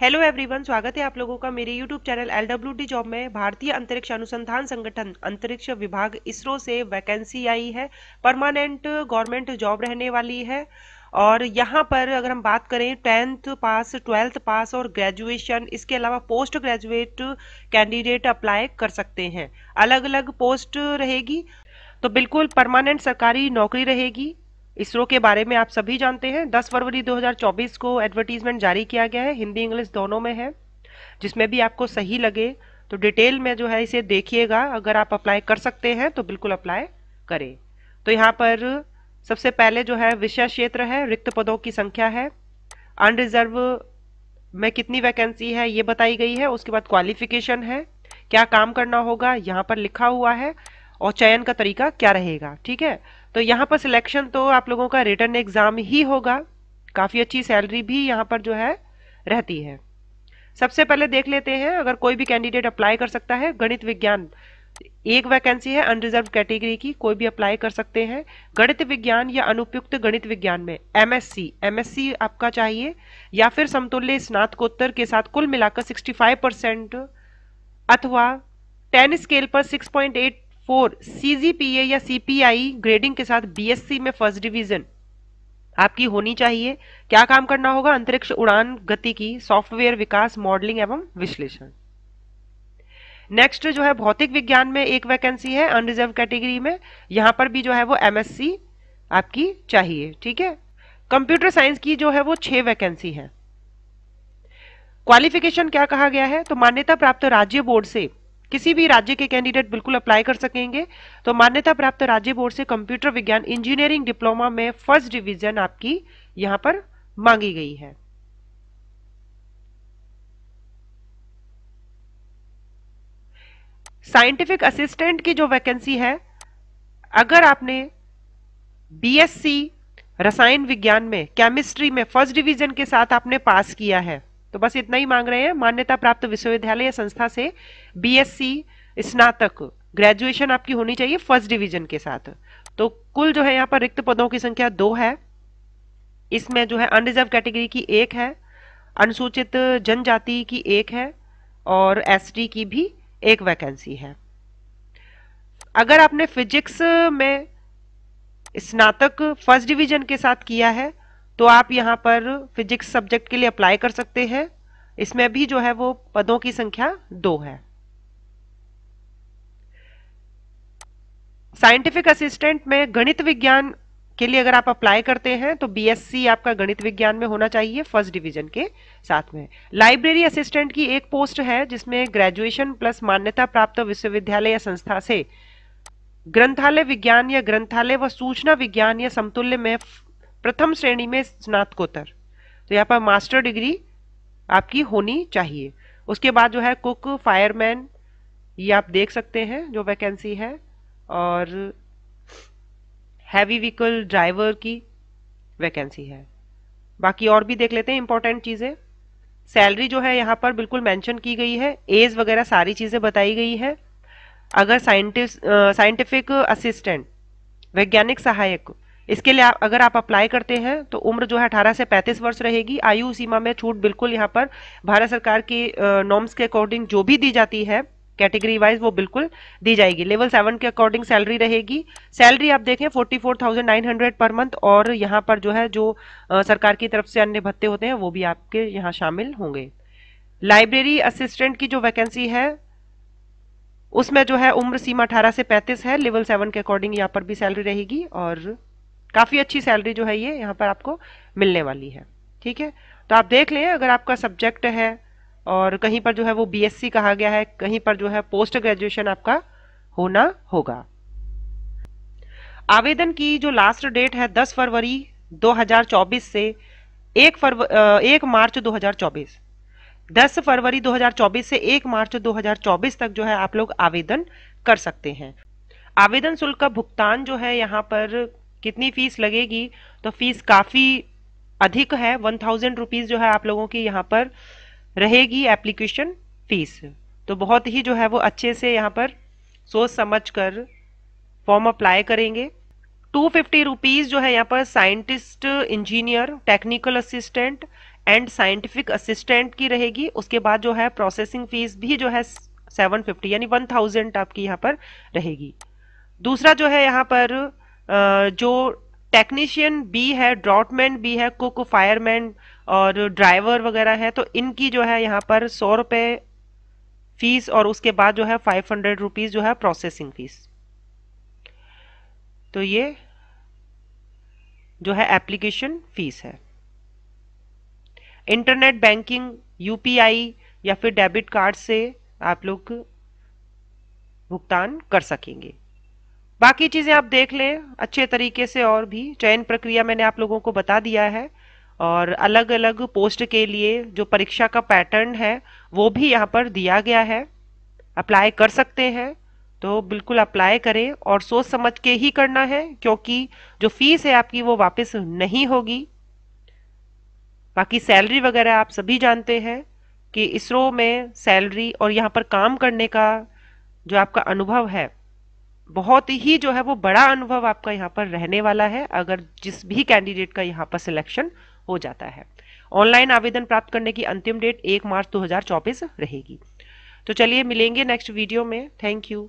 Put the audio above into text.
hello everyone स्वागत है आप लोगों का मेरे यूट्यूब चैनल एल जॉब में भारतीय अंतरिक्ष अनुसंधान संगठन अंतरिक्ष विभाग इसरो से वैकेंसी आई है परमानेंट गवर्नमेंट जॉब रहने वाली है और यहाँ पर अगर हम बात करें टेंथ पास ट्वेल्थ पास और ग्रेजुएशन इसके अलावा पोस्ट ग्रेजुएट कैंडिडेट अप्लाई कर सकते हैं अलग अलग पोस्ट रहेगी तो बिल्कुल परमानेंट सरकारी नौकरी रहेगी इसरो के बारे में आप सभी जानते हैं 10 फरवरी 2024 को एडवर्टीजमेंट जारी किया गया है हिंदी इंग्लिश दोनों में है जिसमें भी आपको सही लगे तो डिटेल में जो है इसे देखिएगा अगर आप अप्लाई कर सकते हैं तो बिल्कुल अप्लाई करें तो यहाँ पर सबसे पहले जो है विषय क्षेत्र है रिक्त पदों की संख्या है अनरिजर्व में कितनी वैकेंसी है ये बताई गई है उसके बाद क्वालिफिकेशन है क्या काम करना होगा यहाँ पर लिखा हुआ है और चयन का तरीका क्या रहेगा ठीक है तो यहाँ पर सिलेक्शन तो आप लोगों का रिटर्न एग्जाम ही होगा काफ़ी अच्छी सैलरी भी यहाँ पर जो है रहती है सबसे पहले देख लेते हैं अगर कोई भी कैंडिडेट अप्लाई कर सकता है गणित विज्ञान एक वैकेंसी है अनरिजर्व कैटेगरी की कोई भी अप्लाई कर सकते हैं गणित विज्ञान या अनुपयुक्त गणित विज्ञान में एमएससी एमएससी आपका चाहिए या फिर समतुल्य स्नातकोत्तर के साथ कुल मिलाकर 65 परसेंट अथवा 10 स्केल पर 6.8 फोर सीजीपीए या सीपीआई ग्रेडिंग के साथ बीएससी में फर्स्ट डिवीजन आपकी होनी चाहिए क्या काम करना होगा अंतरिक्ष उड़ान गति की सॉफ्टवेयर विकास मॉडलिंग एवं विश्लेषण नेक्स्ट जो है भौतिक विज्ञान में एक वैकेंसी है अनरिजर्व कैटेगरी में यहां पर भी जो है वो एमएससी आपकी चाहिए ठीक है कंप्यूटर साइंस की जो है वो छह वैकेंसी है क्वालिफिकेशन क्या कहा गया है तो मान्यता प्राप्त राज्य बोर्ड से किसी भी राज्य के कैंडिडेट बिल्कुल अप्लाई कर सकेंगे तो मान्यता प्राप्त राज्य बोर्ड से कंप्यूटर विज्ञान इंजीनियरिंग डिप्लोमा में फर्स्ट डिवीजन आपकी यहां पर मांगी गई है साइंटिफिक असिस्टेंट की जो वैकेंसी है अगर आपने बीएससी रसायन विज्ञान में केमिस्ट्री में फर्स्ट डिवीजन के साथ आपने पास किया है तो बस इतना ही मांग रहे हैं मान्यता प्राप्त विश्वविद्यालय या संस्था से बी स्नातक ग्रेजुएशन आपकी होनी चाहिए फर्स्ट डिवीजन के साथ तो कुल जो है यहाँ पर रिक्त पदों की संख्या दो है इसमें जो है अनरिजर्व कैटेगरी की एक है अनुसूचित जनजाति की एक है और एसटी की भी एक वैकेंसी है अगर आपने फिजिक्स में स्नातक फर्स्ट डिवीजन के साथ किया है तो आप यहाँ पर फिजिक्स सब्जेक्ट के लिए अप्लाई कर सकते हैं इसमें भी जो है वो पदों की संख्या दो है साइंटिफिक असिस्टेंट में गणित विज्ञान के लिए अगर आप अप्लाई करते हैं तो बीएससी आपका गणित विज्ञान में होना चाहिए फर्स्ट डिवीजन के साथ में लाइब्रेरी असिस्टेंट की एक पोस्ट है जिसमें ग्रेजुएशन प्लस मान्यता प्राप्त विश्वविद्यालय या संस्था से ग्रंथालय विज्ञान या ग्रंथालय व सूचना विज्ञान या समतुल्य में प्रथम श्रेणी में स्नातकोत्तर तो यहाँ पर मास्टर डिग्री आपकी होनी चाहिए उसके बाद जो है कुक फायरमैन ये आप देख सकते हैं जो वैकेंसी है और हैवी व्हीकल ड्राइवर की वैकेंसी है बाकी और भी देख लेते हैं इंपॉर्टेंट चीज़ें सैलरी जो है यहाँ पर बिल्कुल मेंशन की गई है एज वगैरह सारी चीज़ें बताई गई है अगर साइंटिस्ट साइंटिफिक असिस्टेंट वैज्ञानिक सहायक इसके लिए आप अगर आप अप्लाई करते हैं तो उम्र जो है 18 से 35 वर्ष रहेगी आयु सीमा में छूट बिल्कुल यहाँ पर भारत सरकार की नॉर्म्स के अकॉर्डिंग जो भी दी जाती है कैटेगरी वाइज वो बिल्कुल दी जाएगी लेवल सेवन के अकॉर्डिंग सैलरी रहेगी सैलरी आप देखें forty four thousand nine hundred per month और यहाँ पर जो है जो सरकार की तरफ से अन्य भत्ते होते हैं वो भी आपके यहाँ शामिल होंगे लाइब्रेरी असिस्टेंट की जो वैकेंसी है उसमें जो है उम्र सीमा अठारह से पैंतीस है लेवल सेवन के अकॉर्डिंग यहाँ पर भी सैलरी रहेगी और काफ़ी अच्छी सैलरी जो है ये यहाँ पर आपको मिलने वाली है ठीक है तो आप देख लें अगर आपका सब्जेक्ट है और कहीं पर जो है वो बी कहा गया है कहीं पर जो है पोस्ट ग्रेजुएशन आपका होना होगा आवेदन की जो लास्ट डेट है 10 फरवरी 2024 से 1 फरवरी एक मार्च 2024 10 फरवरी 2024 से 1 मार्च 2024 तक जो है आप लोग आवेदन कर सकते हैं आवेदन शुल्क का भुगतान जो है यहाँ पर कितनी फीस लगेगी तो फीस काफ़ी अधिक है वन थाउजेंड रुपीज़ जो है आप लोगों की यहाँ पर रहेगी एप्लीकेशन फीस तो बहुत ही जो है वो अच्छे से यहाँ पर सोच समझ कर फॉर्म अप्लाई करेंगे टू फिफ्टी रुपीज़ जो है यहाँ पर scientist engineer technical assistant and scientific assistant की रहेगी उसके बाद जो है प्रोसेसिंग फीस भी जो है सेवन फिफ्टी यानी वन थाउजेंड आपकी यहाँ पर रहेगी दूसरा जो है यहाँ पर जो टेक्नीशियन भी है ड्रॉटमैन भी है कुक फायरमैन और ड्राइवर वगैरह है तो इनकी जो है यहाँ पर सौ रुपये फीस और उसके बाद जो है फाइव हंड्रेड रुपीज़ जो है प्रोसेसिंग फीस तो ये जो है एप्लीकेशन फीस है इंटरनेट बैंकिंग यूपीआई या फिर डेबिट कार्ड से आप लोग भुगतान कर सकेंगे बाकी चीज़ें आप देख लें अच्छे तरीके से और भी चयन प्रक्रिया मैंने आप लोगों को बता दिया है और अलग अलग पोस्ट के लिए जो परीक्षा का पैटर्न है वो भी यहाँ पर दिया गया है अप्लाई कर सकते हैं तो बिल्कुल अप्लाई करें और सोच समझ के ही करना है क्योंकि जो फीस है आपकी वो वापस नहीं होगी बाकी सैलरी वगैरह आप सभी जानते हैं कि इसरो में सैलरी और यहाँ पर काम करने का जो आपका अनुभव है बहुत ही जो है वो बड़ा अनुभव आपका यहाँ पर रहने वाला है अगर जिस भी कैंडिडेट का यहाँ पर सिलेक्शन हो जाता है ऑनलाइन आवेदन प्राप्त करने की अंतिम डेट एक मार्च 2024 रहेगी तो चलिए मिलेंगे नेक्स्ट वीडियो में थैंक यू